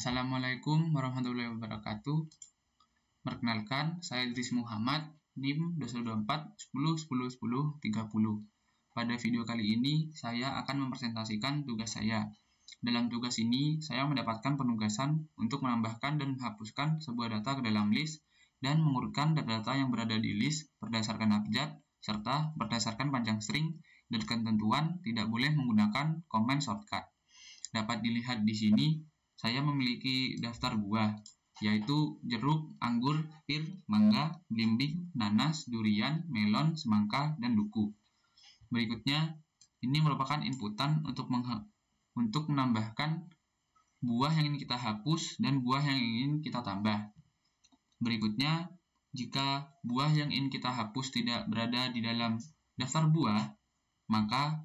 Assalamualaikum warahmatullahi wabarakatuh. Perkenalkan, saya Idris Muhammad, NIM 224 10 10 10 30. Pada video kali ini, saya akan mempresentasikan tugas saya. Dalam tugas ini, saya mendapatkan penugasan untuk menambahkan dan menghapuskan sebuah data ke dalam list dan mengurutkan data-data yang berada di list berdasarkan abjad serta berdasarkan panjang string dan ketentuan tidak boleh menggunakan command shortcut. Dapat dilihat di sini saya memiliki daftar buah, yaitu jeruk, anggur, pir, mangga, belimbing, nanas, durian, melon, semangka, dan duku. Berikutnya, ini merupakan inputan untuk untuk menambahkan buah yang ingin kita hapus dan buah yang ingin kita tambah. Berikutnya, jika buah yang ingin kita hapus tidak berada di dalam daftar buah, maka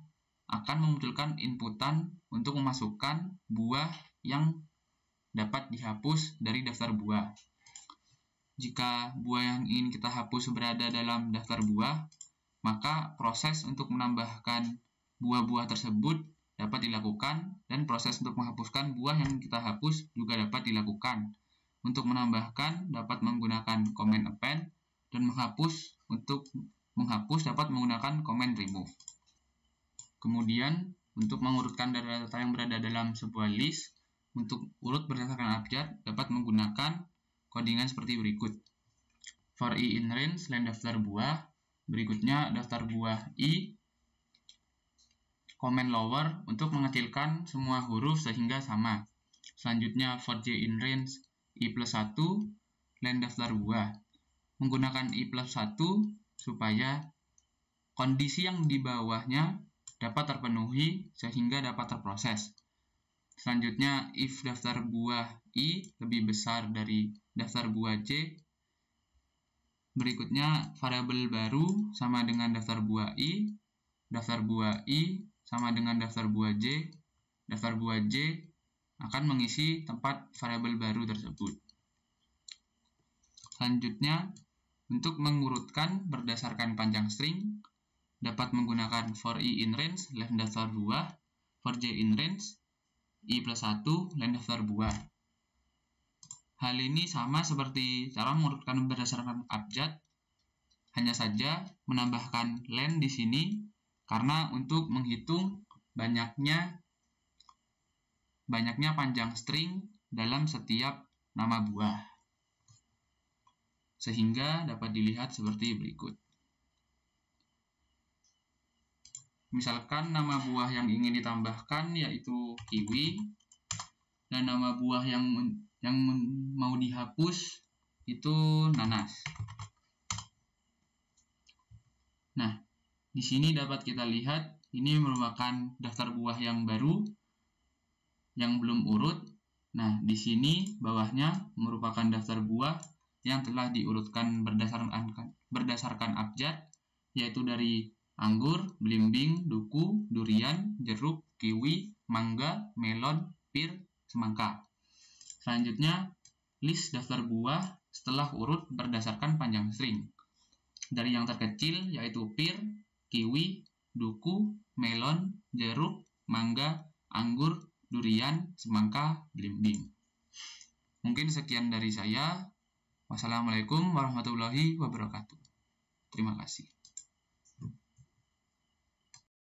akan memunculkan inputan untuk memasukkan buah yang dapat dihapus dari daftar buah. Jika buah yang ingin kita hapus berada dalam daftar buah, maka proses untuk menambahkan buah-buah tersebut dapat dilakukan dan proses untuk menghapuskan buah yang kita hapus juga dapat dilakukan. Untuk menambahkan dapat menggunakan command append dan menghapus untuk menghapus dapat menggunakan command remove. Kemudian untuk mengurutkan data-data yang berada dalam sebuah list, untuk urut berdasarkan abjad dapat menggunakan codingan seperti berikut. For i in range, selain daftar buah, berikutnya daftar buah i, comment lower untuk mengecilkan semua huruf sehingga sama. Selanjutnya for j in range, i plus 1, selain daftar buah. Menggunakan i plus 1 supaya kondisi yang di bawahnya dapat terpenuhi sehingga dapat terproses. Selanjutnya, if daftar buah I lebih besar dari daftar buah C, berikutnya variabel baru sama dengan daftar buah I, daftar buah I sama dengan daftar buah J, daftar buah J akan mengisi tempat variabel baru tersebut. Selanjutnya, untuk mengurutkan berdasarkan panjang string, dapat menggunakan for i in range left daftar buah, for j in range i plus 1 lain daftar buah. Hal ini sama seperti cara mengurutkan berdasarkan abjad, hanya saja menambahkan len di sini karena untuk menghitung banyaknya banyaknya panjang string dalam setiap nama buah. Sehingga dapat dilihat seperti berikut. Misalkan nama buah yang ingin ditambahkan yaitu kiwi dan nama buah yang yang mau dihapus itu nanas. Nah, di sini dapat kita lihat ini merupakan daftar buah yang baru yang belum urut. Nah, di sini bawahnya merupakan daftar buah yang telah diurutkan berdasarkan berdasarkan abjad yaitu dari anggur, belimbing, duku, durian, jeruk, kiwi, mangga, melon, pir, semangka. Selanjutnya, list daftar buah setelah urut berdasarkan panjang string. Dari yang terkecil yaitu pir, kiwi, duku, melon, jeruk, mangga, anggur, durian, semangka, belimbing. Mungkin sekian dari saya. Wassalamualaikum warahmatullahi wabarakatuh. Terima kasih.